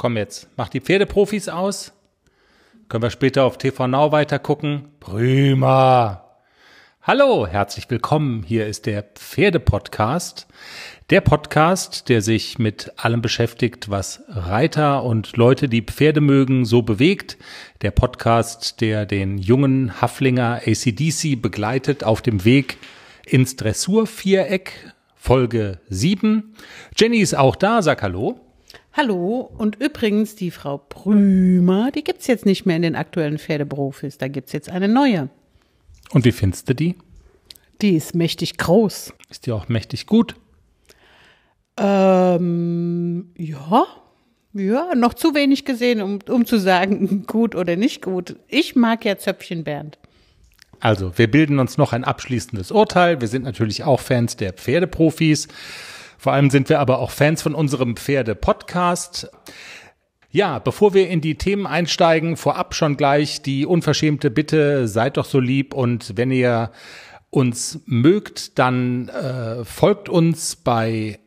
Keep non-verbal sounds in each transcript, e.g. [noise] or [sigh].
Komm jetzt, mach die Pferdeprofis aus. Können wir später auf TV Now weiter Prima. Hallo, herzlich willkommen. Hier ist der Pferdepodcast. Der Podcast, der sich mit allem beschäftigt, was Reiter und Leute, die Pferde mögen, so bewegt. Der Podcast, der den jungen Haflinger ACDC begleitet auf dem Weg ins Dressurviereck. Folge 7. Jenny ist auch da, sag Hallo. Hallo und übrigens die Frau Prümer, die gibt es jetzt nicht mehr in den aktuellen Pferdeprofis, da gibt es jetzt eine neue. Und wie findest du die? Die ist mächtig groß. Ist die auch mächtig gut? Ähm, ja, ja, noch zu wenig gesehen, um, um zu sagen, [laughs] gut oder nicht gut. Ich mag ja Zöpfchen Bernd. Also, wir bilden uns noch ein abschließendes Urteil. Wir sind natürlich auch Fans der Pferdeprofis. Vor allem sind wir aber auch Fans von unserem Pferde-Podcast. Ja, bevor wir in die Themen einsteigen, vorab schon gleich die unverschämte Bitte, seid doch so lieb und wenn ihr uns mögt, dann äh, folgt uns bei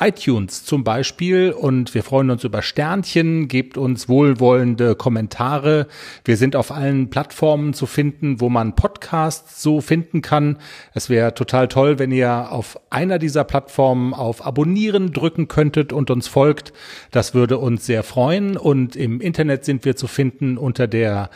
iTunes zum Beispiel und wir freuen uns über Sternchen, gebt uns wohlwollende Kommentare. Wir sind auf allen Plattformen zu finden, wo man Podcasts so finden kann. Es wäre total toll, wenn ihr auf einer dieser Plattformen auf Abonnieren drücken könntet und uns folgt. Das würde uns sehr freuen und im Internet sind wir zu finden unter der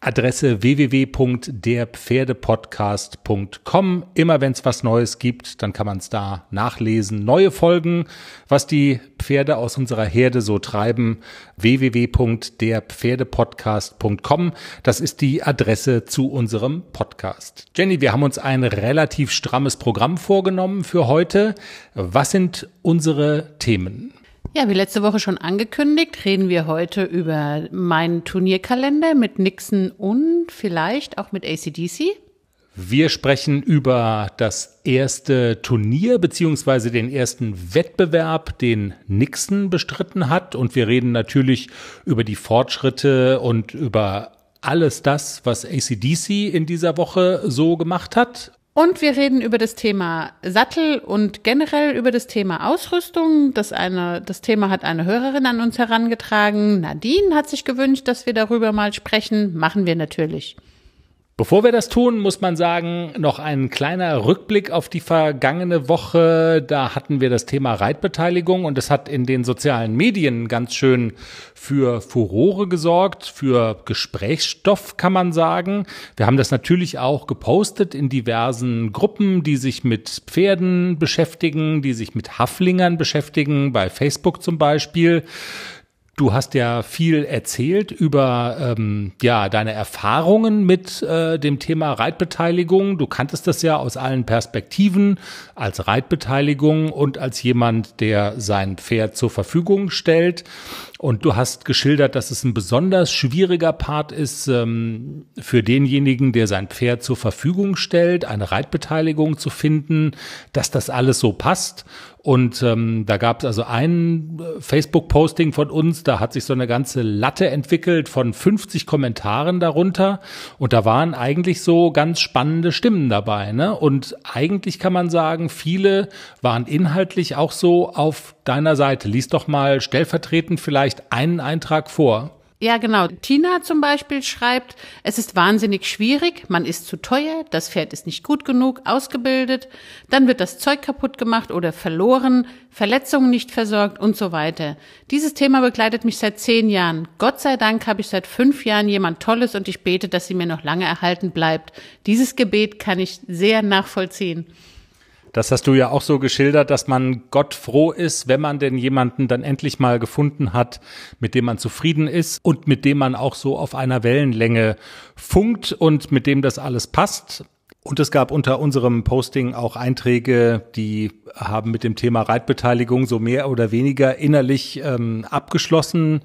Adresse www.derpferdepodcast.com. Immer wenn es was Neues gibt, dann kann man es da nachlesen. Neue Folgen, was die Pferde aus unserer Herde so treiben, www.derpferdepodcast.com. Das ist die Adresse zu unserem Podcast. Jenny, wir haben uns ein relativ strammes Programm vorgenommen für heute. Was sind unsere Themen? Ja, wie letzte Woche schon angekündigt, reden wir heute über meinen Turnierkalender mit Nixon und vielleicht auch mit ACDC. Wir sprechen über das erste Turnier beziehungsweise den ersten Wettbewerb, den Nixon bestritten hat. Und wir reden natürlich über die Fortschritte und über alles das, was ACDC in dieser Woche so gemacht hat. Und wir reden über das Thema Sattel und generell über das Thema Ausrüstung. Das, eine, das Thema hat eine Hörerin an uns herangetragen. Nadine hat sich gewünscht, dass wir darüber mal sprechen. Machen wir natürlich. Bevor wir das tun, muss man sagen, noch ein kleiner Rückblick auf die vergangene Woche. Da hatten wir das Thema Reitbeteiligung und es hat in den sozialen Medien ganz schön für Furore gesorgt, für Gesprächsstoff kann man sagen. Wir haben das natürlich auch gepostet in diversen Gruppen, die sich mit Pferden beschäftigen, die sich mit Haflingern beschäftigen, bei Facebook zum Beispiel. Du hast ja viel erzählt über ähm, ja, deine Erfahrungen mit äh, dem Thema Reitbeteiligung. Du kanntest das ja aus allen Perspektiven als Reitbeteiligung und als jemand, der sein Pferd zur Verfügung stellt. Und du hast geschildert, dass es ein besonders schwieriger Part ist ähm, für denjenigen, der sein Pferd zur Verfügung stellt, eine Reitbeteiligung zu finden, dass das alles so passt und ähm, da gab es also ein äh, Facebook-Posting von uns, da hat sich so eine ganze Latte entwickelt von 50 Kommentaren darunter. Und da waren eigentlich so ganz spannende Stimmen dabei. Ne? Und eigentlich kann man sagen, viele waren inhaltlich auch so auf deiner Seite. Lies doch mal stellvertretend vielleicht einen Eintrag vor. Ja, genau. Tina zum Beispiel schreibt, es ist wahnsinnig schwierig, man ist zu teuer, das Pferd ist nicht gut genug, ausgebildet, dann wird das Zeug kaputt gemacht oder verloren, Verletzungen nicht versorgt und so weiter. Dieses Thema begleitet mich seit zehn Jahren. Gott sei Dank habe ich seit fünf Jahren jemand Tolles und ich bete, dass sie mir noch lange erhalten bleibt. Dieses Gebet kann ich sehr nachvollziehen. Das hast du ja auch so geschildert, dass man Gott froh ist, wenn man denn jemanden dann endlich mal gefunden hat, mit dem man zufrieden ist und mit dem man auch so auf einer Wellenlänge funkt und mit dem das alles passt. Und es gab unter unserem Posting auch Einträge, die haben mit dem Thema Reitbeteiligung so mehr oder weniger innerlich ähm, abgeschlossen.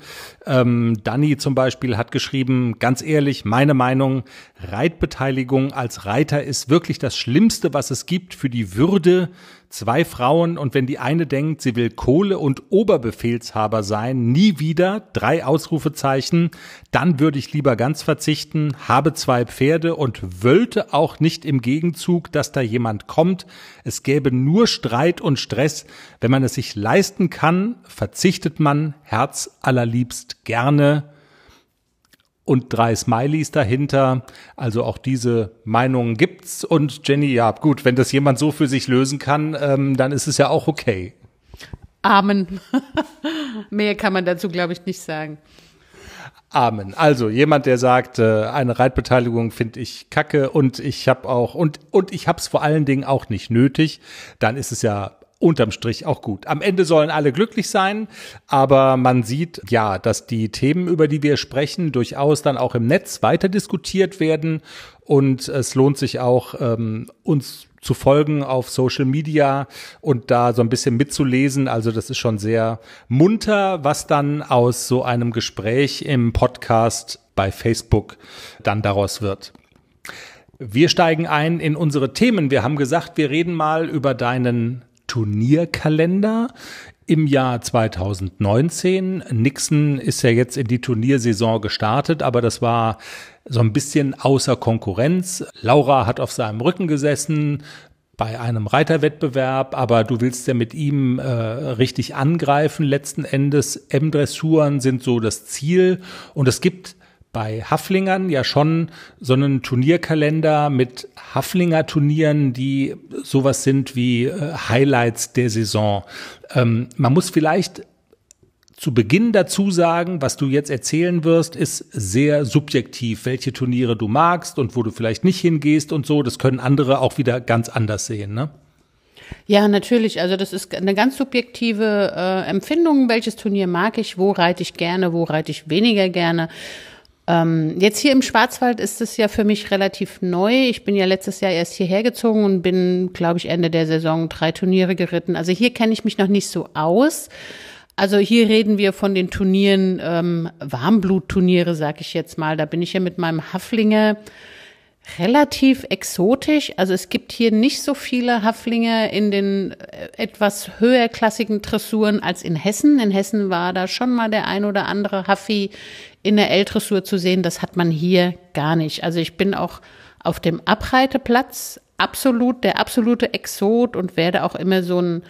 Ähm, Danny zum Beispiel hat geschrieben, ganz ehrlich, meine Meinung, Reitbeteiligung als Reiter ist wirklich das Schlimmste, was es gibt für die Würde. Zwei Frauen und wenn die eine denkt, sie will Kohle und Oberbefehlshaber sein, nie wieder, drei Ausrufezeichen, dann würde ich lieber ganz verzichten, habe zwei Pferde und wollte auch nicht nicht im Gegenzug, dass da jemand kommt. Es gäbe nur Streit und Stress. Wenn man es sich leisten kann, verzichtet man herzallerliebst gerne. Und drei Smileys dahinter. Also auch diese Meinungen gibt's. Und Jenny, ja, gut, wenn das jemand so für sich lösen kann, ähm, dann ist es ja auch okay. Amen. [laughs] Mehr kann man dazu, glaube ich, nicht sagen. Amen. Also jemand, der sagt, äh, eine Reitbeteiligung finde ich kacke und ich habe auch und und ich habe es vor allen Dingen auch nicht nötig, dann ist es ja unterm Strich auch gut. Am Ende sollen alle glücklich sein, aber man sieht ja, dass die Themen, über die wir sprechen, durchaus dann auch im Netz weiter diskutiert werden und es lohnt sich auch, ähm, uns zu folgen auf Social Media und da so ein bisschen mitzulesen. Also das ist schon sehr munter, was dann aus so einem Gespräch im Podcast bei Facebook dann daraus wird. Wir steigen ein in unsere Themen. Wir haben gesagt, wir reden mal über deinen Turnierkalender im Jahr 2019. Nixon ist ja jetzt in die Turniersaison gestartet, aber das war so ein bisschen außer Konkurrenz. Laura hat auf seinem Rücken gesessen bei einem Reiterwettbewerb, aber du willst ja mit ihm äh, richtig angreifen. Letzten Endes M-Dressuren sind so das Ziel und es gibt bei Haflingern ja schon so einen Turnierkalender mit Haflinger-Turnieren, die sowas sind wie äh, Highlights der Saison. Ähm, man muss vielleicht zu Beginn dazu sagen, was du jetzt erzählen wirst, ist sehr subjektiv, welche Turniere du magst und wo du vielleicht nicht hingehst und so. Das können andere auch wieder ganz anders sehen, ne? Ja, natürlich. Also das ist eine ganz subjektive äh, Empfindung, welches Turnier mag ich, wo reite ich gerne, wo reite ich weniger gerne. Ähm, jetzt hier im Schwarzwald ist es ja für mich relativ neu. Ich bin ja letztes Jahr erst hierher gezogen und bin, glaube ich, Ende der Saison drei Turniere geritten. Also hier kenne ich mich noch nicht so aus. Also hier reden wir von den Turnieren, ähm, Warmblutturniere, sag ich jetzt mal. Da bin ich ja mit meinem Haflinge relativ exotisch. Also es gibt hier nicht so viele Haflinge in den äh, etwas höherklassigen Dressuren als in Hessen. In Hessen war da schon mal der ein oder andere Haffi in der Eltressur zu sehen, das hat man hier gar nicht. Also ich bin auch auf dem Abreiteplatz absolut der absolute Exot und werde auch immer so ein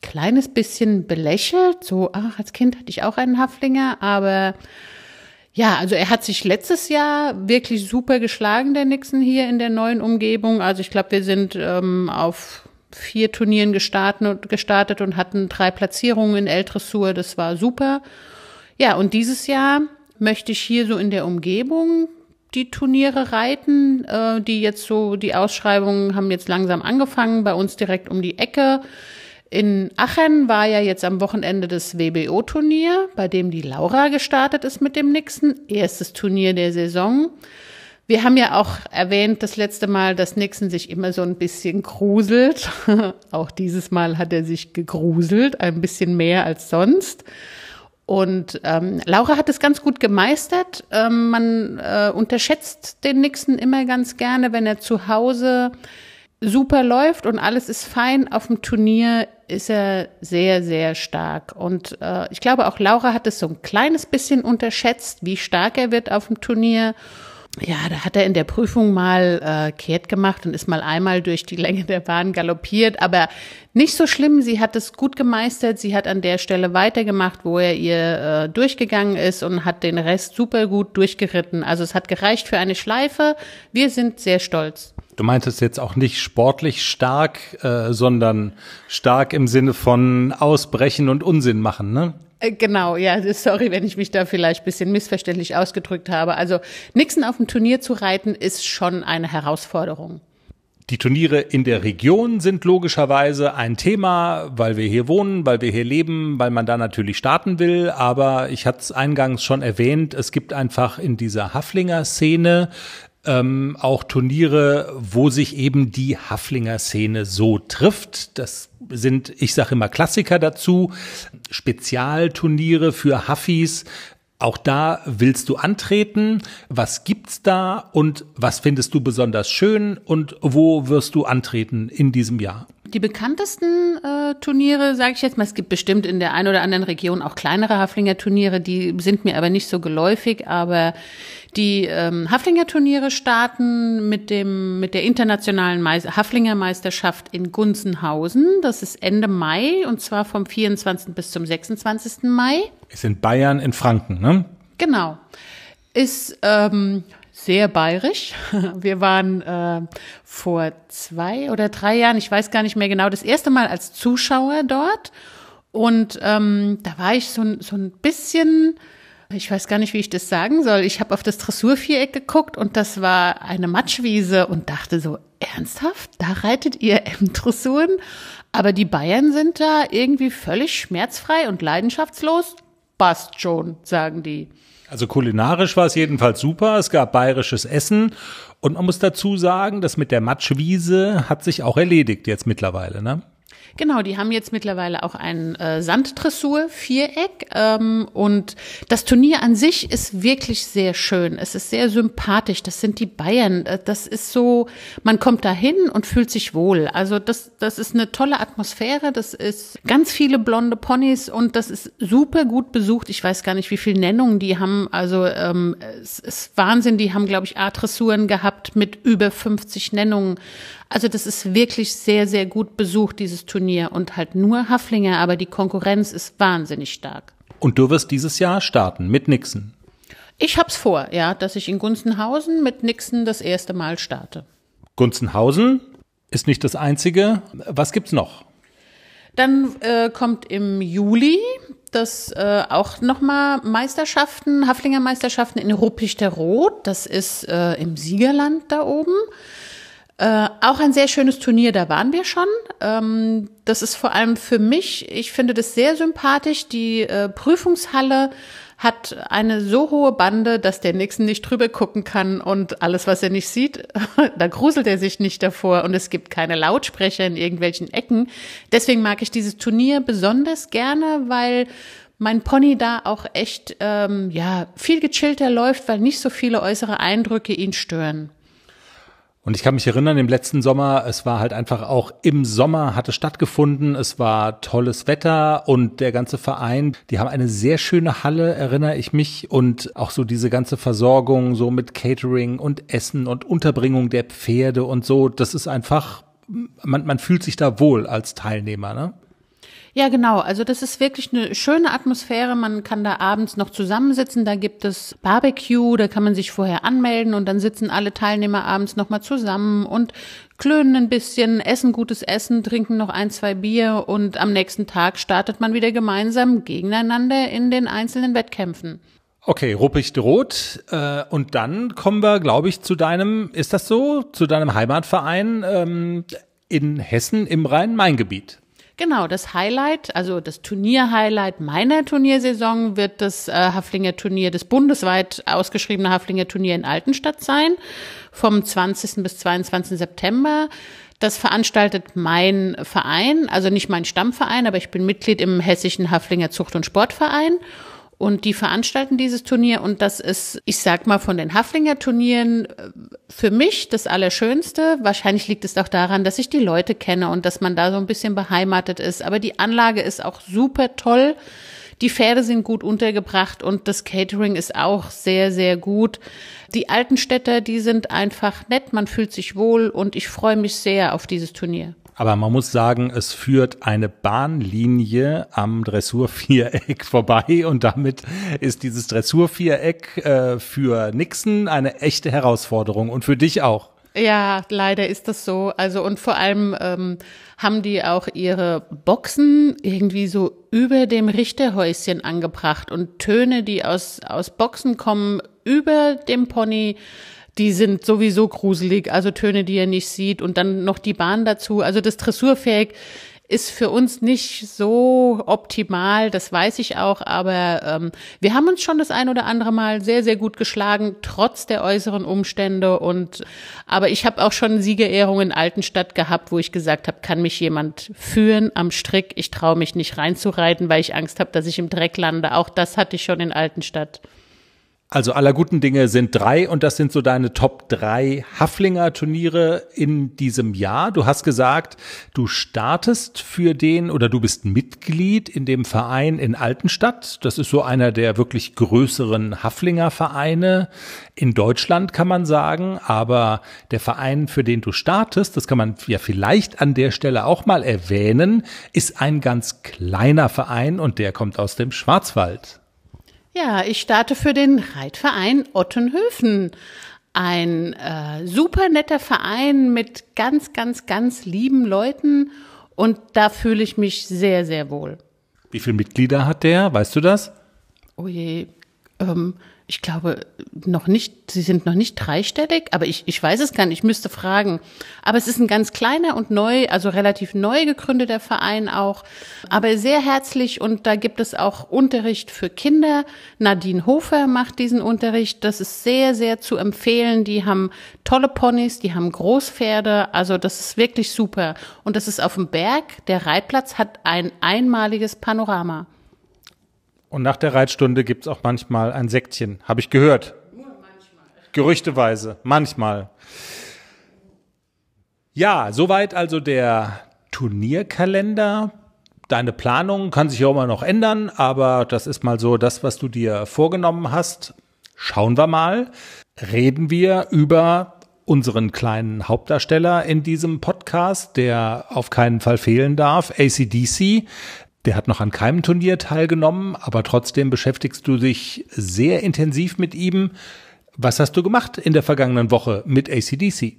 kleines bisschen belächelt. So, ach, als Kind hatte ich auch einen Haflinger, aber ja, also er hat sich letztes Jahr wirklich super geschlagen, der Nixon hier in der neuen Umgebung. Also ich glaube, wir sind ähm, auf vier Turnieren gestartet, gestartet und hatten drei Platzierungen in Eltressur. Das war super. Ja, und dieses Jahr möchte ich hier so in der Umgebung die Turniere reiten, äh, die jetzt so, die Ausschreibungen haben jetzt langsam angefangen, bei uns direkt um die Ecke. In Aachen war ja jetzt am Wochenende das WBO-Turnier, bei dem die Laura gestartet ist mit dem Nixon. Erstes Turnier der Saison. Wir haben ja auch erwähnt das letzte Mal, dass Nixon sich immer so ein bisschen gruselt. [laughs] auch dieses Mal hat er sich gegruselt, ein bisschen mehr als sonst. Und ähm, Laura hat es ganz gut gemeistert. Ähm, man äh, unterschätzt den Nixon immer ganz gerne, wenn er zu Hause super läuft und alles ist fein. Auf dem Turnier ist er sehr, sehr stark. Und äh, ich glaube, auch Laura hat es so ein kleines bisschen unterschätzt, wie stark er wird auf dem Turnier ja, da hat er in der Prüfung mal äh, kehrt gemacht und ist mal einmal durch die Länge der Bahn galoppiert, aber nicht so schlimm. Sie hat es gut gemeistert. Sie hat an der Stelle weitergemacht, wo er ihr äh, durchgegangen ist und hat den Rest super gut durchgeritten. Also es hat gereicht für eine Schleife. Wir sind sehr stolz. Du meintest jetzt auch nicht sportlich stark, äh, sondern stark im Sinne von Ausbrechen und Unsinn machen, ne? Äh, genau, ja, sorry, wenn ich mich da vielleicht bisschen missverständlich ausgedrückt habe. Also Nixon auf dem Turnier zu reiten, ist schon eine Herausforderung. Die Turniere in der Region sind logischerweise ein Thema, weil wir hier wohnen, weil wir hier leben, weil man da natürlich starten will. Aber ich hatte es eingangs schon erwähnt, es gibt einfach in dieser Haflinger-Szene ähm, auch Turniere, wo sich eben die Haflinger-Szene so trifft. Das sind, ich sage immer, Klassiker dazu, Spezialturniere für Hafis. Auch da willst du antreten. Was gibt's da und was findest du besonders schön und wo wirst du antreten in diesem Jahr? Die bekanntesten äh, Turniere, sage ich jetzt mal, es gibt bestimmt in der einen oder anderen Region auch kleinere Haflinger Turniere, die sind mir aber nicht so geläufig, aber die ähm, Haflinger-Turniere starten mit, dem, mit der internationalen Haflinger-Meisterschaft in Gunzenhausen. Das ist Ende Mai und zwar vom 24. bis zum 26. Mai. Ist in Bayern, in Franken, ne? Genau. Ist ähm, sehr bayerisch. [laughs] Wir waren äh, vor zwei oder drei Jahren, ich weiß gar nicht mehr genau, das erste Mal als Zuschauer dort. Und ähm, da war ich so, so ein bisschen ich weiß gar nicht, wie ich das sagen soll. Ich habe auf das Dressurviereck geguckt und das war eine Matschwiese und dachte so, ernsthaft? Da reitet ihr [laughs] M-Dressuren? Aber die Bayern sind da irgendwie völlig schmerzfrei und leidenschaftslos? Passt schon, sagen die. Also kulinarisch war es jedenfalls super. Es gab bayerisches Essen. Und man muss dazu sagen, das mit der Matschwiese hat sich auch erledigt jetzt mittlerweile, ne? Genau, die haben jetzt mittlerweile auch ein äh, Sanddressur-Viereck ähm, und das Turnier an sich ist wirklich sehr schön. Es ist sehr sympathisch. Das sind die Bayern. Äh, das ist so, man kommt da hin und fühlt sich wohl. Also das, das ist eine tolle Atmosphäre. Das ist ganz viele blonde Ponys und das ist super gut besucht. Ich weiß gar nicht, wie viele Nennungen die haben. Also ähm, es ist Wahnsinn. Die haben, glaube ich, A-Dressuren gehabt mit über 50 Nennungen. Also das ist wirklich sehr, sehr gut besucht, dieses Turnier. Und halt nur Haflinger, aber die Konkurrenz ist wahnsinnig stark. Und du wirst dieses Jahr starten mit Nixon. Ich hab's vor, ja, dass ich in Gunzenhausen mit Nixon das erste Mal starte. Gunzenhausen ist nicht das einzige. Was gibt's noch? Dann äh, kommt im Juli das äh, auch nochmal Meisterschaften, Haflinger Meisterschaften in Ruppichter Rot. Das ist äh, im Siegerland da oben. Äh, auch ein sehr schönes Turnier, da waren wir schon. Ähm, das ist vor allem für mich, ich finde das sehr sympathisch. Die äh, Prüfungshalle hat eine so hohe Bande, dass der Nixon nicht drüber gucken kann und alles, was er nicht sieht, [laughs] da gruselt er sich nicht davor und es gibt keine Lautsprecher in irgendwelchen Ecken. Deswegen mag ich dieses Turnier besonders gerne, weil mein Pony da auch echt ähm, ja viel gechillter läuft, weil nicht so viele äußere Eindrücke ihn stören. Und ich kann mich erinnern, im letzten Sommer, es war halt einfach auch im Sommer hatte stattgefunden, es war tolles Wetter und der ganze Verein, die haben eine sehr schöne Halle, erinnere ich mich, und auch so diese ganze Versorgung, so mit Catering und Essen und Unterbringung der Pferde und so, das ist einfach, man, man fühlt sich da wohl als Teilnehmer, ne? Ja, genau. Also das ist wirklich eine schöne Atmosphäre. Man kann da abends noch zusammensitzen. Da gibt es Barbecue, da kann man sich vorher anmelden und dann sitzen alle Teilnehmer abends nochmal zusammen und klönen ein bisschen, essen gutes Essen, trinken noch ein, zwei Bier und am nächsten Tag startet man wieder gemeinsam gegeneinander in den einzelnen Wettkämpfen. Okay, Ruppicht Rot. Äh, und dann kommen wir, glaube ich, zu deinem, ist das so, zu deinem Heimatverein ähm, in Hessen im Rhein-Main-Gebiet. Genau, das Highlight, also das Turnier-Highlight meiner Turniersaison wird das äh, Haflinger Turnier, das bundesweit ausgeschriebene Haflinger Turnier in Altenstadt sein, vom 20. bis 22. September. Das veranstaltet mein Verein, also nicht mein Stammverein, aber ich bin Mitglied im Hessischen Haflinger Zucht- und Sportverein. Und die veranstalten dieses Turnier und das ist, ich sag mal, von den Haflinger Turnieren äh, für mich das Allerschönste. Wahrscheinlich liegt es auch daran, dass ich die Leute kenne und dass man da so ein bisschen beheimatet ist. Aber die Anlage ist auch super toll. Die Pferde sind gut untergebracht und das Catering ist auch sehr, sehr gut. Die alten Städter, die sind einfach nett, man fühlt sich wohl und ich freue mich sehr auf dieses Turnier. Aber man muss sagen, es führt eine Bahnlinie am Dressurviereck [laughs] vorbei und damit ist dieses Dressurviereck äh, für Nixon eine echte Herausforderung und für dich auch. Ja, leider ist das so. Also und vor allem ähm, haben die auch ihre Boxen irgendwie so über dem Richterhäuschen angebracht und Töne, die aus aus Boxen kommen, über dem Pony die sind sowieso gruselig, also Töne, die er nicht sieht und dann noch die Bahn dazu. Also das Dressurfähig ist für uns nicht so optimal, das weiß ich auch, aber ähm, wir haben uns schon das ein oder andere Mal sehr, sehr gut geschlagen, trotz der äußeren Umstände. Und aber ich habe auch schon Siegerehrungen in Altenstadt gehabt, wo ich gesagt habe, kann mich jemand führen am Strick? Ich traue mich nicht reinzureiten, weil ich Angst habe, dass ich im Dreck lande. Auch das hatte ich schon in Altenstadt. Also aller guten Dinge sind drei und das sind so deine Top drei Haflinger Turniere in diesem Jahr. Du hast gesagt, du startest für den oder du bist Mitglied in dem Verein in Altenstadt. Das ist so einer der wirklich größeren Haflinger Vereine in Deutschland, kann man sagen. Aber der Verein, für den du startest, das kann man ja vielleicht an der Stelle auch mal erwähnen, ist ein ganz kleiner Verein und der kommt aus dem Schwarzwald. Ja, ich starte für den Reitverein Ottenhöfen. Ein äh, super netter Verein mit ganz, ganz, ganz lieben Leuten und da fühle ich mich sehr, sehr wohl. Wie viele Mitglieder hat der? Weißt du das? Oh je, ähm, ich glaube, noch nicht, sie sind noch nicht dreistellig, aber ich, ich weiß es gar nicht, ich müsste fragen. Aber es ist ein ganz kleiner und neu, also relativ neu gegründeter Verein auch, aber sehr herzlich und da gibt es auch Unterricht für Kinder. Nadine Hofer macht diesen Unterricht, das ist sehr, sehr zu empfehlen. Die haben tolle Ponys, die haben Großpferde, also das ist wirklich super. Und das ist auf dem Berg, der Reitplatz hat ein einmaliges Panorama. Und nach der Reitstunde gibt es auch manchmal ein Säckchen, habe ich gehört. Nur manchmal. Gerüchteweise, manchmal. Ja, soweit also der Turnierkalender. Deine Planung kann sich ja immer noch ändern, aber das ist mal so das, was du dir vorgenommen hast. Schauen wir mal. Reden wir über unseren kleinen Hauptdarsteller in diesem Podcast, der auf keinen Fall fehlen darf, ACDC. Der hat noch an keinem Turnier teilgenommen, aber trotzdem beschäftigst du dich sehr intensiv mit ihm. Was hast du gemacht in der vergangenen Woche mit ACDC?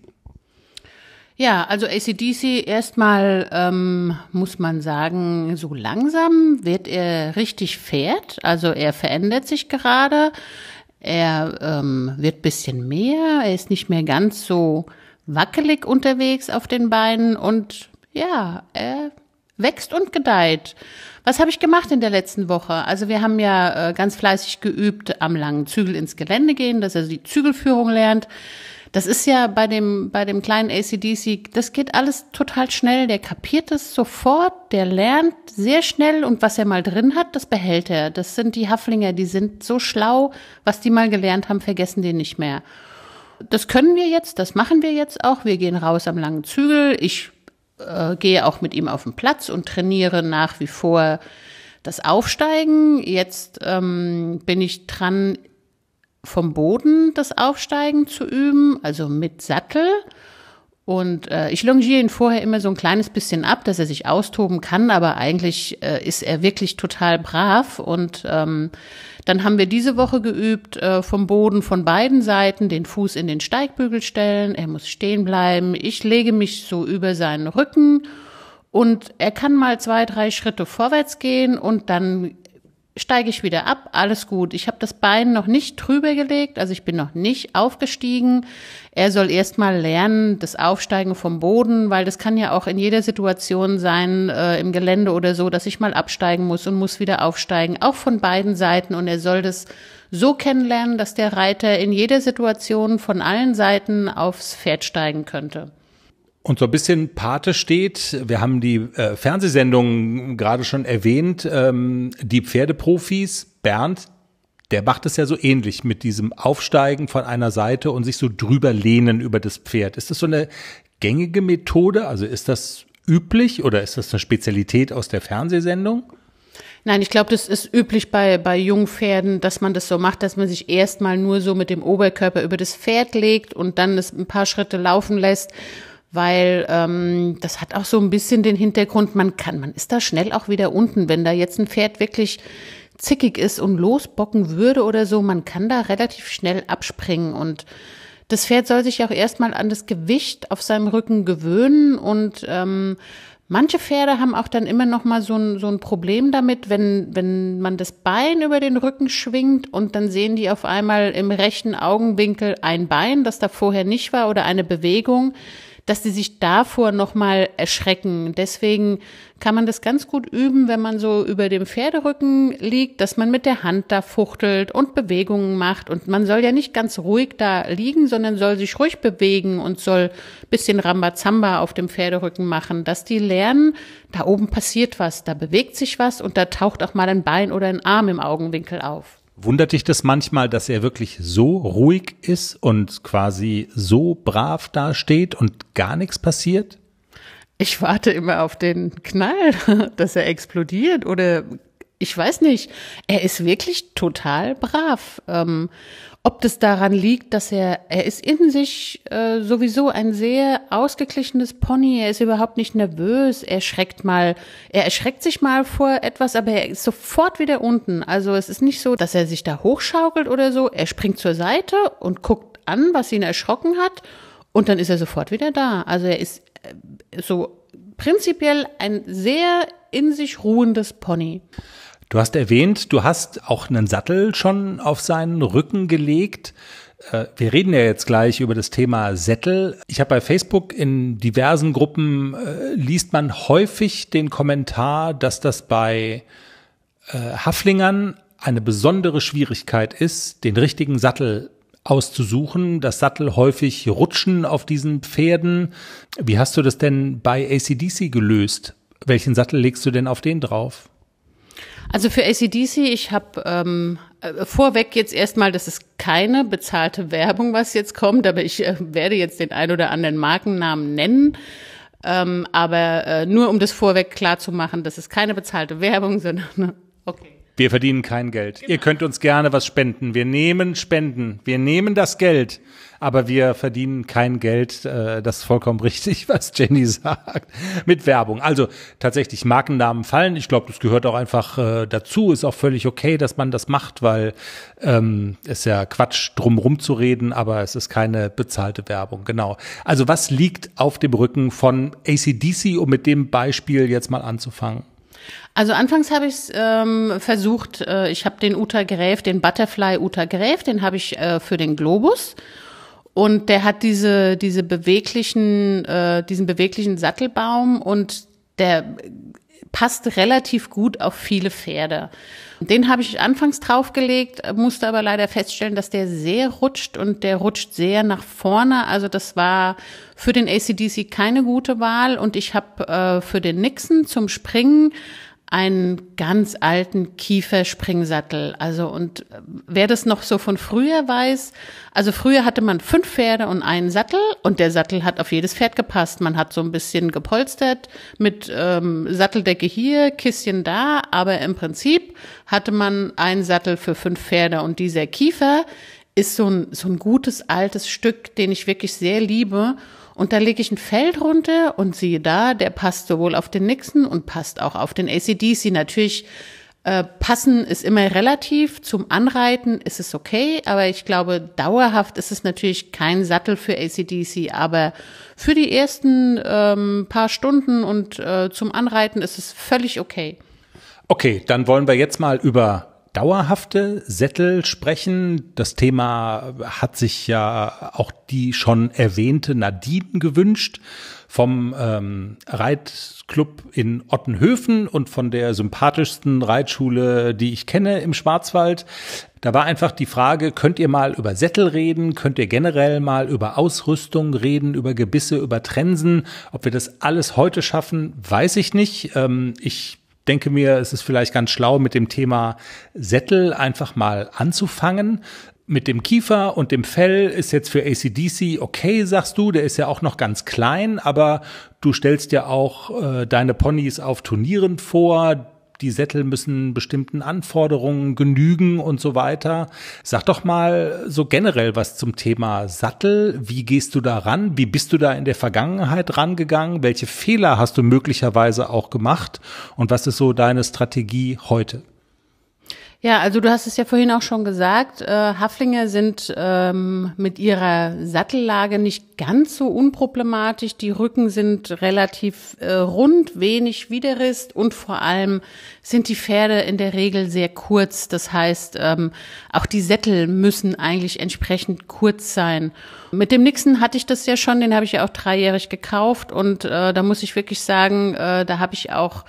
Ja, also ACDC erstmal ähm, muss man sagen, so langsam wird er richtig fährt. Also er verändert sich gerade. Er ähm, wird bisschen mehr. Er ist nicht mehr ganz so wackelig unterwegs auf den Beinen und ja, er wächst und gedeiht. Was habe ich gemacht in der letzten Woche? Also wir haben ja äh, ganz fleißig geübt, am langen Zügel ins Gelände gehen, dass er die Zügelführung lernt. Das ist ja bei dem, bei dem kleinen ACDC, das geht alles total schnell. Der kapiert es sofort, der lernt sehr schnell und was er mal drin hat, das behält er. Das sind die Haflinger, die sind so schlau, was die mal gelernt haben, vergessen die nicht mehr das können wir jetzt, das machen wir jetzt auch. Wir gehen raus am langen Zügel. Ich äh, gehe auch mit ihm auf den Platz und trainiere nach wie vor das Aufsteigen. Jetzt ähm, bin ich dran, vom Boden das Aufsteigen zu üben, also mit Sattel. Und äh, ich longiere ihn vorher immer so ein kleines bisschen ab, dass er sich austoben kann, aber eigentlich äh, ist er wirklich total brav. Und ähm, dann haben wir diese Woche geübt, äh, vom Boden von beiden Seiten den Fuß in den Steigbügel stellen, er muss stehen bleiben, ich lege mich so über seinen Rücken und er kann mal zwei, drei Schritte vorwärts gehen und dann steige ich wieder ab, alles gut. Ich habe das Bein noch nicht drüber gelegt, also ich bin noch nicht aufgestiegen. Er soll erstmal lernen, das Aufsteigen vom Boden, weil das kann ja auch in jeder Situation sein, äh, im Gelände oder so, dass ich mal absteigen muss und muss wieder aufsteigen, auch von beiden Seiten. Und er soll das so kennenlernen, dass der Reiter in jeder Situation von allen Seiten aufs Pferd steigen könnte. Und so ein bisschen Pate steht, wir haben die äh, Fernsehsendungen gerade schon erwähnt, ähm, die Pferdeprofis, Bernd, der macht es ja so ähnlich mit diesem Aufsteigen von einer Seite und sich so drüber lehnen über das Pferd. Ist das so eine gängige Methode? Also ist das üblich oder ist das eine Spezialität aus der Fernsehsendung? Nein, ich glaube, das ist üblich bei, bei Jungpferden, dass man das so macht, dass man sich erstmal nur so mit dem Oberkörper über das Pferd legt und dann es ein paar Schritte laufen lässt weil ähm, das hat auch so ein bisschen den Hintergrund, man kann, man ist da schnell auch wieder unten, wenn da jetzt ein Pferd wirklich zickig ist und losbocken würde oder so, man kann da relativ schnell abspringen und das Pferd soll sich auch erstmal an das Gewicht auf seinem Rücken gewöhnen und ähm, manche Pferde haben auch dann immer noch mal so ein, so ein Problem damit, wenn, wenn man das Bein über den Rücken schwingt und dann sehen die auf einmal im rechten Augenwinkel ein Bein, das da vorher nicht war oder eine Bewegung dass die sich davor nochmal erschrecken. Deswegen kann man das ganz gut üben, wenn man so über dem Pferderücken liegt, dass man mit der Hand da fuchtelt und Bewegungen macht. Und man soll ja nicht ganz ruhig da liegen, sondern soll sich ruhig bewegen und soll bisschen Rambazamba auf dem Pferderücken machen, dass die lernen, da oben passiert was, da bewegt sich was und da taucht auch mal ein Bein oder ein Arm im Augenwinkel auf. Wundert dich das manchmal, dass er wirklich so ruhig ist und quasi so brav dasteht und gar nichts passiert? Ich warte immer auf den Knall, [laughs] dass er explodiert oder ich weiß nicht, er ist wirklich total brav. Ähm, ob das daran liegt, dass er, er ist in sich äh, sowieso ein sehr ausgeglichenes Pony, er ist überhaupt nicht nervös, er schreckt mal, er erschreckt sich mal vor etwas, aber er ist sofort wieder unten. Also es ist nicht so, dass er sich da hochschaukelt oder so, er springt zur Seite und guckt an, was ihn erschrocken hat und dann ist er sofort wieder da. Also er ist äh, so prinzipiell ein sehr in sich ruhendes Pony. Du hast erwähnt, du hast auch einen Sattel schon auf seinen Rücken gelegt. Äh, wir reden ja jetzt gleich über das Thema Sättel. Ich habe bei Facebook in diversen Gruppen äh, liest man häufig den Kommentar, dass das bei äh, Haflingern eine besondere Schwierigkeit ist, den richtigen Sattel auszusuchen, das Sattel häufig rutschen auf diesen Pferden. Wie hast du das denn bei ACDC gelöst? Welchen Sattel legst du denn auf den drauf? Also für ACDC, ich habe ähm, äh, vorweg jetzt erstmal, das ist keine bezahlte Werbung, was jetzt kommt, aber ich äh, werde jetzt den ein oder anderen Markennamen nennen. Ähm, aber äh, nur um das vorweg klar zu machen, das ist keine bezahlte Werbung, [laughs] sondern okay. Wir verdienen kein Geld. Genau. Ihr könnt uns gerne was spenden. Wir nehmen Spenden. Wir nehmen das Geld. Aber wir verdienen kein Geld. Äh, das ist vollkommen richtig, [laughs] was Jenny sagt. Mit Werbung. Also tatsächlich Markennamen fallen. Ich glaube, das gehört auch einfach äh, dazu. Ist auch völlig okay, dass man das macht, weil ähm, ist ja Quatsch, drum rumzureden, aber es ist keine bezahlte Werbung. Genau. Also was liegt auf dem Rücken von ACDC, um mit dem Beispiel jetzt mal anzufangen? Also anfangs habe ich es ähm, versucht. Äh, ich habe den Uta Gräf, den Butterfly Uta Gräf, den habe ich äh, für den Globus. Und der hat diese, diese beweglichen, äh, diesen beweglichen Sattelbaum und der passt relativ gut auf viele Pferde. Den habe ich anfangs draufgelegt, musste aber leider feststellen, dass der sehr rutscht und der rutscht sehr nach vorne. Also das war für den ACDC keine gute Wahl und ich habe äh, für den Nixon zum Springen einen ganz alten Kiefer-Springsattel. Also und äh, wer das noch so von früher weiß, also früher hatte man fünf Pferde und einen Sattel und der Sattel hat auf jedes Pferd gepasst. Man hat so ein bisschen gepolstert mit ähm, Satteldecke hier, Kisschen da, aber im Prinzip hatte man einen Sattel für fünf Pferde und dieser Kiefer ist so ein, so ein gutes altes Stück, den ich wirklich sehr liebe und da lege ich ein Feld runter und siehe da, der passt sowohl auf den Nixon und passt auch auf den ACDC. Natürlich äh, passen ist immer relativ, zum Anreiten ist es okay, aber ich glaube, dauerhaft ist es natürlich kein Sattel für ACDC, aber für die ersten ähm, paar Stunden und äh, zum Anreiten ist es völlig okay. Okay, dann wollen wir jetzt mal über dauerhafte Sättel sprechen. Das Thema hat sich ja auch die schon erwähnte Nadine gewünscht vom ähm, Reitclub in Ottenhöfen und von der sympathischsten Reitschule, die ich kenne im Schwarzwald. Da war einfach die Frage, könnt ihr mal über Sättel reden, könnt ihr generell mal über Ausrüstung reden, über Gebisse, über Trensen. Ob wir das alles heute schaffen, weiß ich nicht. Ähm, ich denke mir, es ist vielleicht ganz schlau, mit dem Thema Sättel einfach mal anzufangen. Mit dem Kiefer und dem Fell ist jetzt für ACDC okay, sagst du, der ist ja auch noch ganz klein, aber du stellst ja auch äh, deine Ponys auf Turnieren vor, die Sättel müssen bestimmten Anforderungen genügen und so weiter. Sag doch mal so generell was zum Thema Sattel. Wie gehst du da ran? Wie bist du da in der Vergangenheit rangegangen? Welche Fehler hast du möglicherweise auch gemacht? Und was ist so deine Strategie heute? Ja, also du hast es ja vorhin auch schon gesagt, äh, Haflinge sind ähm, mit ihrer Sattellage nicht ganz so unproblematisch. Die Rücken sind relativ äh, rund, wenig Widerrist und vor allem sind die Pferde in der Regel sehr kurz. Das heißt, ähm, auch die Sättel müssen eigentlich entsprechend kurz sein. Mit dem Nixon hatte ich das ja schon, den habe ich ja auch dreijährig gekauft und äh, da muss ich wirklich sagen, äh, da habe ich auch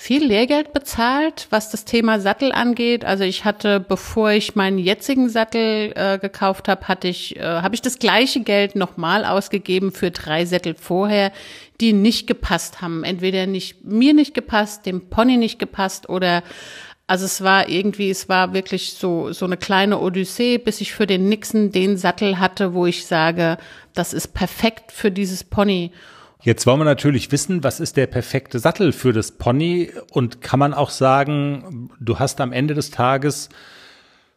viel Lehrgeld bezahlt, was das Thema Sattel angeht. Also ich hatte, bevor ich meinen jetzigen Sattel äh, gekauft habe, hatte ich, äh, habe ich das gleiche Geld nochmal ausgegeben für drei Sättel vorher, die nicht gepasst haben. Entweder nicht mir nicht gepasst, dem Pony nicht gepasst oder also es war irgendwie, es war wirklich so, so eine kleine Odyssee, bis ich für den Nixon den Sattel hatte, wo ich sage, das ist perfekt für dieses Pony. Jetzt wollen wir natürlich wissen, was ist der perfekte Sattel für das Pony und kann man auch sagen, du hast am Ende des Tages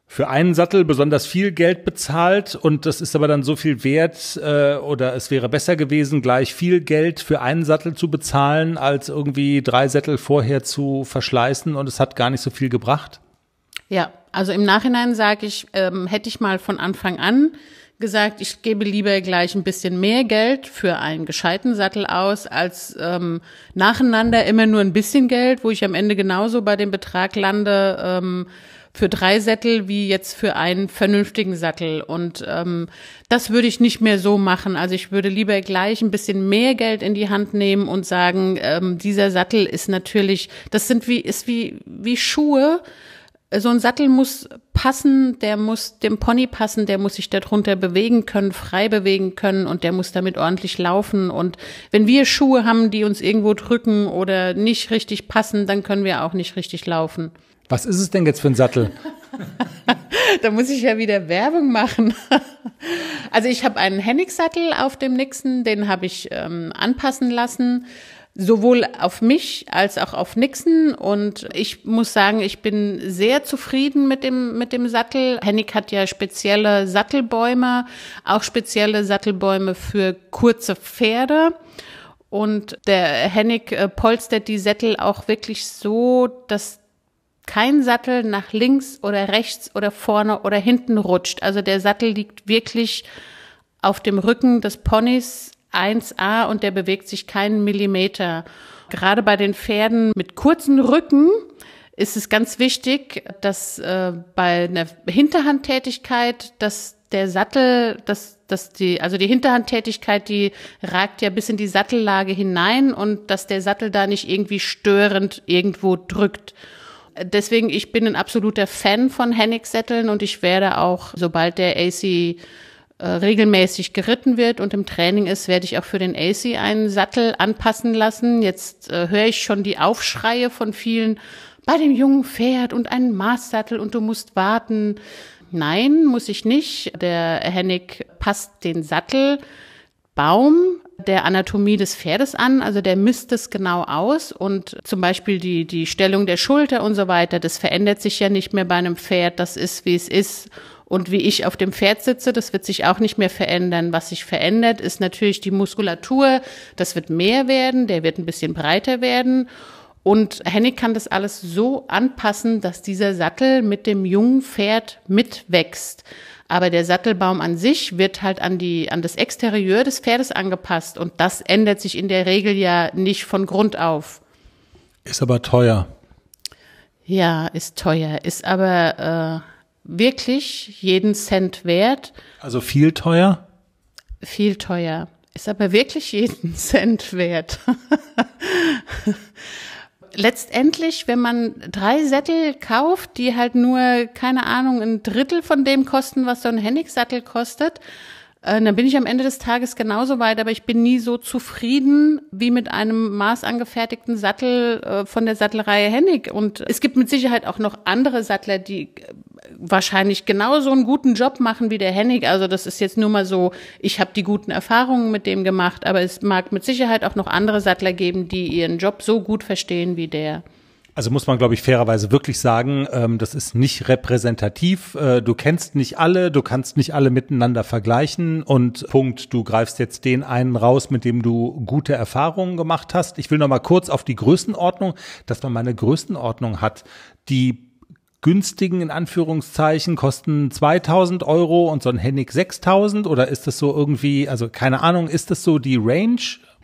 für einen Sattel besonders viel Geld bezahlt und das ist aber dann so viel wert äh, oder es wäre besser gewesen, gleich viel Geld für einen Sattel zu bezahlen, als irgendwie drei Sättel vorher zu verschleißen und es hat gar nicht so viel gebracht? Ja, also im Nachhinein sage ich, ähm, hätte ich mal von Anfang an gesagt, ich gebe lieber gleich ein bisschen mehr Geld für einen gescheiten Sattel aus, als ähm, nacheinander immer nur ein bisschen Geld, wo ich am Ende genauso bei dem Betrag lande ähm, für drei Sättel wie jetzt für einen vernünftigen Sattel. Und ähm, das würde ich nicht mehr so machen. Also ich würde lieber gleich ein bisschen mehr Geld in die Hand nehmen und sagen, ähm, dieser Sattel ist natürlich, das sind wie, ist wie, wie Schuhe so ein Sattel muss passen, der muss dem Pony passen, der muss sich darunter bewegen können, frei bewegen können und der muss damit ordentlich laufen. Und wenn wir Schuhe haben, die uns irgendwo drücken oder nicht richtig passen, dann können wir auch nicht richtig laufen. Was ist es denn jetzt für ein Sattel? [laughs] da muss ich ja wieder Werbung machen. also ich habe einen Hennig-Sattel auf dem Nixon, den habe ich ähm, anpassen lassen sowohl auf mich als auch auf Nixon. Und ich muss sagen, ich bin sehr zufrieden mit dem, mit dem Sattel. Hennig hat ja spezielle Sattelbäume, auch spezielle Sattelbäume für kurze Pferde. Und der Hennig äh, polstert die Sättel auch wirklich so, dass kein Sattel nach links oder rechts oder vorne oder hinten rutscht. Also der Sattel liegt wirklich auf dem Rücken des Ponys 1A und der bewegt sich keinen Millimeter. Gerade bei den Pferden mit kurzen Rücken ist es ganz wichtig, dass äh, bei einer Hinterhandtätigkeit, dass der Sattel, dass, dass die, also die Hinterhandtätigkeit, die ragt ja bis in die Sattellage hinein und dass der Sattel da nicht irgendwie störend irgendwo drückt. Deswegen, ich bin ein absoluter Fan von Hennig-Sätteln und ich werde auch, sobald der AC äh, regelmäßig geritten wird und im Training ist, werde ich auch für den AC einen Sattel anpassen lassen. Jetzt äh, höre ich schon die Aufschreie von vielen bei dem jungen Pferd und einen Maßsattel und du musst warten. Nein, muss ich nicht. Der Hennig passt den Sattelbaum der Anatomie des Pferdes an, also der misst es genau aus und zum Beispiel die, die Stellung der Schulter und so weiter, das verändert sich ja nicht mehr bei einem Pferd, das ist wie es ist und wie ich auf dem Pferd sitze, das wird sich auch nicht mehr verändern. Was sich verändert, ist natürlich die Muskulatur. Das wird mehr werden, der wird ein bisschen breiter werden. Und Hennig kann das alles so anpassen, dass dieser Sattel mit dem jungen Pferd mitwächst. Aber der Sattelbaum an sich wird halt an die, an das Exterieur des Pferdes angepasst. Und das ändert sich in der Regel ja nicht von Grund auf. Ist aber teuer. Ja, ist teuer, ist aber Äh wirklich jeden Cent wert. Also viel teuer? Viel teuer. Ist aber wirklich jeden [laughs] Cent wert. Letztendlich, wenn man drei Sättel kauft, die halt nur, keine Ahnung, ein Drittel von dem kosten, was so ein Hennigsattel kostet, äh, dann bin ich am Ende des Tages genauso weit, aber ich bin nie so zufrieden wie mit einem maßangefertigten Sattel äh, von der Sattelreihe Hennig. Und es gibt mit Sicherheit auch noch andere Sattler, die äh, wahrscheinlich genauso einen guten Job machen wie der Hennig. Also das ist jetzt nur mal so, ich habe die guten Erfahrungen mit dem gemacht, aber es mag mit Sicherheit auch noch andere Sattler geben, die ihren Job so gut verstehen wie der. Also muss man, glaube ich, fairerweise wirklich sagen, ähm, das ist nicht repräsentativ. Äh, du kennst nicht alle, du kannst nicht alle miteinander vergleichen und Punkt, du greifst jetzt den einen raus, mit dem du gute Erfahrungen gemacht hast. Ich will noch mal kurz auf die Größenordnung, dass man mal eine Größenordnung hat, die günstigen in Anführungszeichen kosten 2000 Euro und so ein Hennig 6000 oder ist das so irgendwie, also keine Ahnung, ist das so die Range?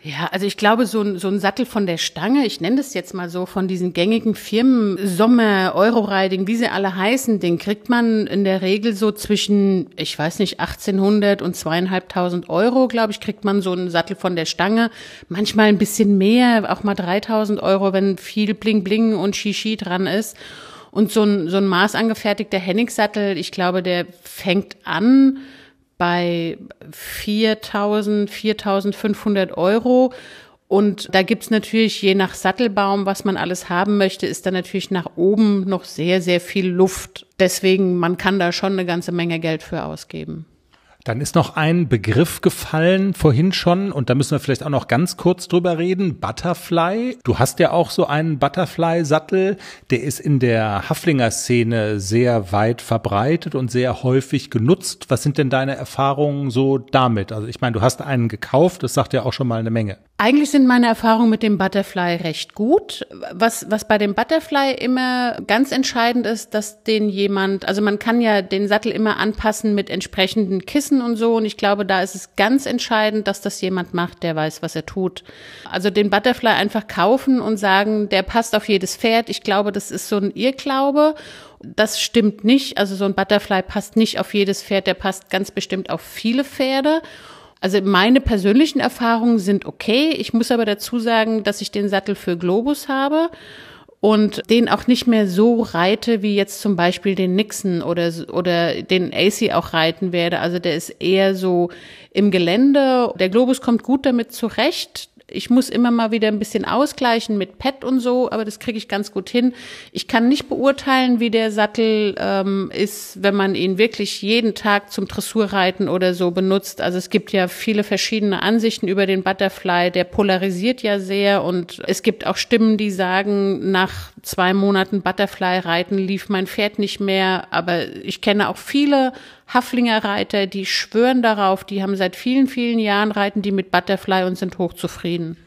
Ja, also ich glaube, so ein, so ein Sattel von der Stange, ich nenne das jetzt mal so, von diesen gängigen Firmen, Sommer, Euroriding, wie sie alle heißen, den kriegt man in der Regel so zwischen, ich weiß nicht, 1800 und zweieinhalbtausend Euro, glaube ich, kriegt man so einen Sattel von der Stange. Manchmal ein bisschen mehr, auch mal 3000 Euro, wenn viel Bling Bling und Shishi dran ist. Und so ein, so ein maßangefertigter Hennig-Sattel, ich glaube, der fängt an, bei 4.000, 4.500 Euro. Und da gibt's natürlich, je nach Sattelbaum, was man alles haben möchte, ist da natürlich nach oben noch sehr, sehr viel Luft. Deswegen, man kann da schon eine ganze Menge Geld für ausgeben. Dann ist noch ein Begriff gefallen vorhin schon und da müssen wir vielleicht auch noch ganz kurz drüber reden. Butterfly. Du hast ja auch so einen Butterfly-Sattel. Der ist in der Haflinger-Szene sehr weit verbreitet und sehr häufig genutzt. Was sind denn deine Erfahrungen so damit? Also ich meine, du hast einen gekauft. Das sagt ja auch schon mal eine Menge. Eigentlich sind meine Erfahrungen mit dem Butterfly recht gut. Was, was bei dem Butterfly immer ganz entscheidend ist, dass den jemand, also man kann ja den Sattel immer anpassen mit entsprechenden Kissen und so. Und ich glaube, da ist es ganz entscheidend, dass das jemand macht, der weiß, was er tut. Also den Butterfly einfach kaufen und sagen, der passt auf jedes Pferd. Ich glaube, das ist so ein Irrglaube. Das stimmt nicht. Also so ein Butterfly passt nicht auf jedes Pferd. Der passt ganz bestimmt auf viele Pferde. Also meine persönlichen Erfahrungen sind okay. Ich muss aber dazu sagen, dass ich den Sattel für Globus habe und den auch nicht mehr so reite, wie jetzt zum Beispiel den Nixon oder, oder den AC auch reiten werde. Also der ist eher so im Gelände. Der Globus kommt gut damit zurecht ich muss immer mal wieder ein bisschen ausgleichen mit Pad und so, aber das kriege ich ganz gut hin. Ich kann nicht beurteilen, wie der Sattel ähm, ist, wenn man ihn wirklich jeden Tag zum Dressurreiten oder so benutzt. Also es gibt ja viele verschiedene Ansichten über den Butterfly. Der polarisiert ja sehr und es gibt auch Stimmen, die sagen, nach zwei Monaten Butterfly-Reiten lief mein Pferd nicht mehr. Aber ich kenne auch viele Haflinger Reiter, die schwören darauf, die haben seit vielen, vielen Jahren reiten die mit Butterfly und sind hochzufrieden.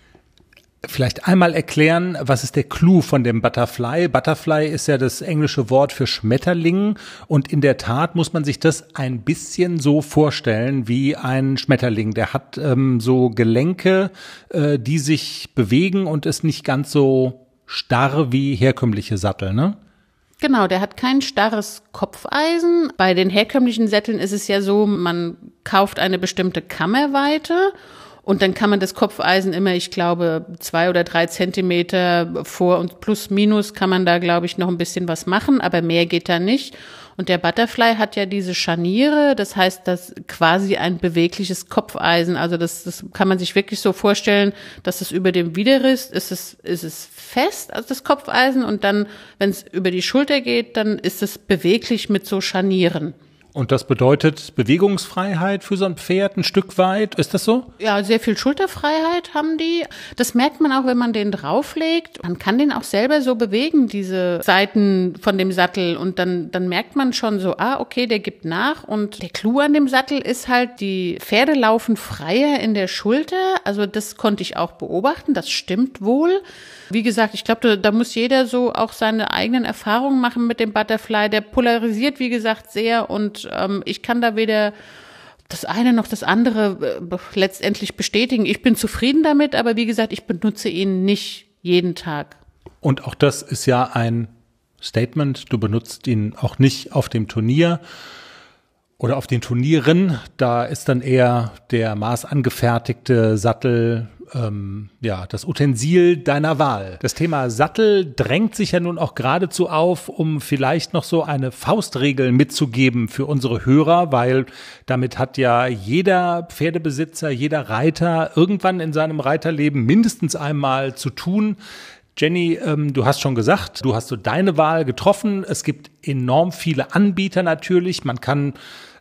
Vielleicht einmal erklären, was ist der Clou von dem Butterfly? Butterfly ist ja das englische Wort für Schmetterling und in der Tat muss man sich das ein bisschen so vorstellen wie ein Schmetterling. Der hat ähm, so Gelenke, äh, die sich bewegen und ist nicht ganz so starr wie herkömmliche Sattel, ne? Genau, der hat kein starres Kopfeisen. Bei den herkömmlichen Sätteln ist es ja so, man kauft eine bestimmte Kammerweite und dann kann man das Kopfeisen immer, ich glaube, zwei oder drei Zentimeter vor und plus minus kann man da, glaube ich, noch ein bisschen was machen, aber mehr geht da nicht. Und der Butterfly hat ja diese Scharniere, das heißt, das quasi ein bewegliches Kopfeisen. Also das, das kann man sich wirklich so vorstellen, dass es über dem Widerriss ist es, ist es fest, also das Kopfeisen, und dann, wenn es über die Schulter geht, dann ist es beweglich mit so Scharnieren. Und das bedeutet Bewegungsfreiheit für so ein Pferd ein Stück weit, ist das so? Ja, sehr viel Schulterfreiheit haben die. Das merkt man auch, wenn man den drauflegt. Man kann den auch selber so bewegen, diese Seiten von dem Sattel. Und dann, dann merkt man schon so, ah, okay, der gibt nach. Und der Clou an dem Sattel ist halt, die Pferde laufen freier in der Schulter. Also das konnte ich auch beobachten, das stimmt wohl. Wie gesagt, ich glaube, da, da, muss jeder so auch seine eigenen Erfahrungen machen mit dem Butterfly. Der polarisiert, wie gesagt, sehr und ähm, ich kann da weder das eine noch das andere äh, letztendlich bestätigen. Ich bin zufrieden damit, aber wie gesagt, ich benutze ihn nicht jeden Tag. Und auch das ist ja ein Statement. Du benutzt ihn auch nicht auf dem Turnier oder auf den Turnieren. Da ist dann eher der maßangefertigte Sattel ähm, ja, das Utensil deiner Wahl. Das Thema Sattel drängt sich ja nun auch geradezu auf, um vielleicht noch so eine Faustregel mitzugeben für unsere Hörer, weil damit hat ja jeder Pferdebesitzer, jeder Reiter irgendwann in seinem Reiterleben mindestens einmal zu tun. Jenny, ähm, du hast schon gesagt, du hast so deine Wahl getroffen. Es gibt enorm viele Anbieter natürlich. Man kann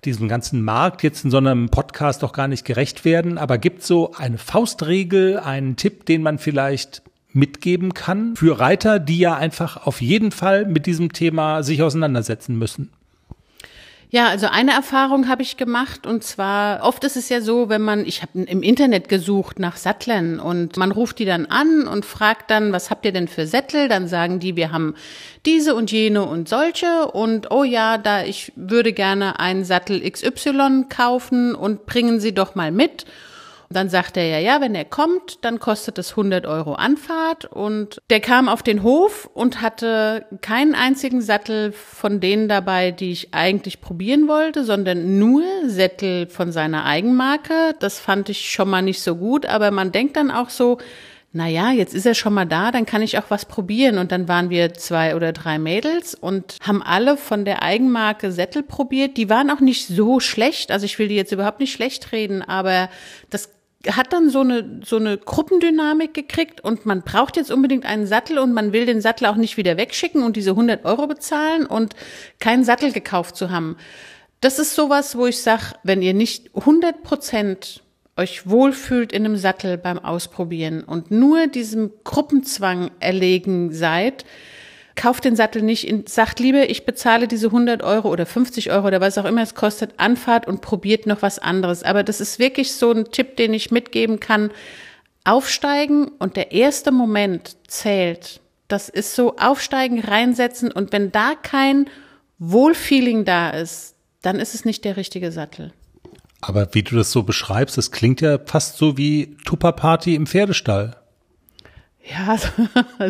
diesem ganzen Markt jetzt in so einem Podcast doch gar nicht gerecht werden. Aber gibt so eine Faustregel, einen Tipp, den man vielleicht mitgeben kann für Reiter, die ja einfach auf jeden Fall mit diesem Thema sich auseinandersetzen müssen? Ja, also eine Erfahrung habe ich gemacht und zwar oft ist es ja so, wenn man, ich habe im Internet gesucht nach Satteln und man ruft die dann an und fragt dann, was habt ihr denn für Sättel? Dann sagen die, wir haben diese und jene und solche und oh ja, da ich würde gerne einen Sattel XY kaufen und bringen Sie doch mal mit. Dann sagt er ja, ja, wenn er kommt, dann kostet es 100 Euro Anfahrt. Und der kam auf den Hof und hatte keinen einzigen Sattel von denen dabei, die ich eigentlich probieren wollte, sondern nur Sättel von seiner Eigenmarke. Das fand ich schon mal nicht so gut, aber man denkt dann auch so, na ja, jetzt ist er schon mal da, dann kann ich auch was probieren. Und dann waren wir zwei oder drei Mädels und haben alle von der Eigenmarke Sättel probiert. Die waren auch nicht so schlecht. Also ich will die jetzt überhaupt nicht schlecht reden, aber das hat dann so eine, so eine Gruppendynamik gekriegt und man braucht jetzt unbedingt einen Sattel und man will den Sattel auch nicht wieder wegschicken und diese 100 Euro bezahlen und keinen Sattel gekauft zu haben. Das ist sowas, wo ich sage, wenn ihr nicht 100 Prozent euch wohlfühlt in einem Sattel beim Ausprobieren und nur diesem Gruppenzwang erlegen seid, kauft den Sattel nicht, sagt lieber, ich bezahle diese 100 Euro oder 50 Euro oder was auch immer es kostet, Anfahrt und probiert noch was anderes. Aber das ist wirklich so ein Tipp, den ich mitgeben kann. Aufsteigen und der erste Moment zählt. Das ist so aufsteigen, reinsetzen und wenn da kein Wohlfeeling da ist, dann ist es nicht der richtige Sattel. Aber wie du das so beschreibst, das klingt ja fast so wie Tupperparty im Pferdestall. Ja, so,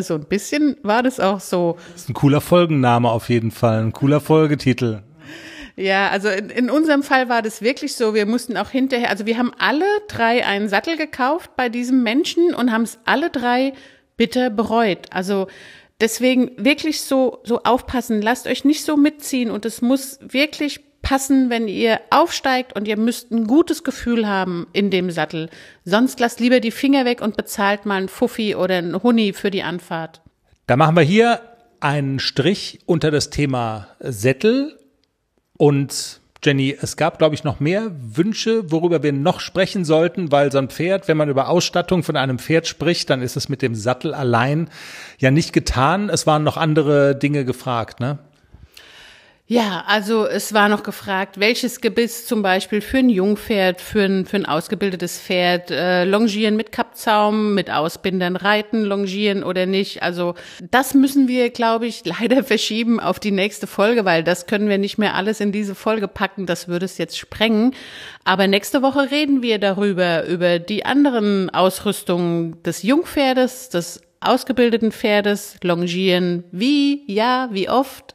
[laughs] so ein bisschen war das auch so. Das ist ein cooler Folgenname auf jeden Fall, ein cooler Folgetitel. Ja, also in, in, unserem Fall war das wirklich so. Wir mussten auch hinterher, also wir haben alle drei einen Sattel gekauft bei diesem Menschen und haben es alle drei bitter bereut. Also deswegen wirklich so, so aufpassen. Lasst euch nicht so mitziehen und es muss wirklich passen, wenn ihr aufsteigt und ihr müsst ein gutes Gefühl haben in dem Sattel. Sonst lasst lieber die Finger weg und bezahlt mal einen Fuffi oder einen Huni für die Anfahrt. Da machen wir hier einen Strich unter das Thema Sättel und Jenny, es gab, glaube ich, noch mehr Wünsche, worüber wir noch sprechen sollten, weil so ein Pferd, wenn man über Ausstattung von einem Pferd spricht, dann ist es mit dem Sattel allein ja nicht getan. Es waren noch andere Dinge gefragt, ne? Ja, also es war noch gefragt, welches Gebiss zum Beispiel für ein Jungpferd, für ein, für ein ausgebildetes Pferd, äh, longieren mit Kappzaum, mit Ausbindern, reiten, longieren oder nicht. Also das müssen wir, glaube ich, [laughs] leider verschieben auf die nächste Folge, weil das können wir nicht mehr alles in diese Folge packen. Das würde es jetzt sprengen. Aber nächste Woche reden wir darüber, über die anderen Ausrüstungen des Jungpferdes, des ausgebildeten Pferdes, longieren, wie, ja, wie oft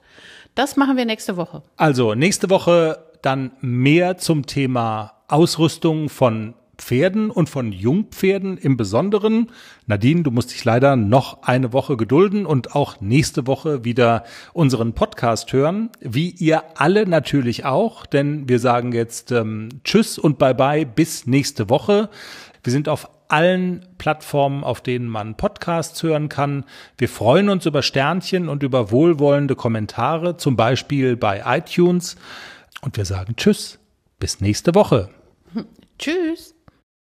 das machen wir nächste Woche. Also nächste Woche dann mehr zum Thema Ausrüstung von Pferden und von Jungpferden im Besonderen. Nadine, du musst dich leider noch eine Woche gedulden und auch nächste Woche wieder unseren Podcast hören, wie ihr alle natürlich auch, denn wir sagen jetzt ähm, Tschüss und Bye-bye bis nächste Woche. Wir sind auf allen Plattformen, auf denen man Podcasts hören kann. Wir freuen uns über Sternchen und über wohlwollende Kommentare, zum Beispiel bei iTunes. Und wir sagen Tschüss, bis nächste Woche. [laughs] Tschüss.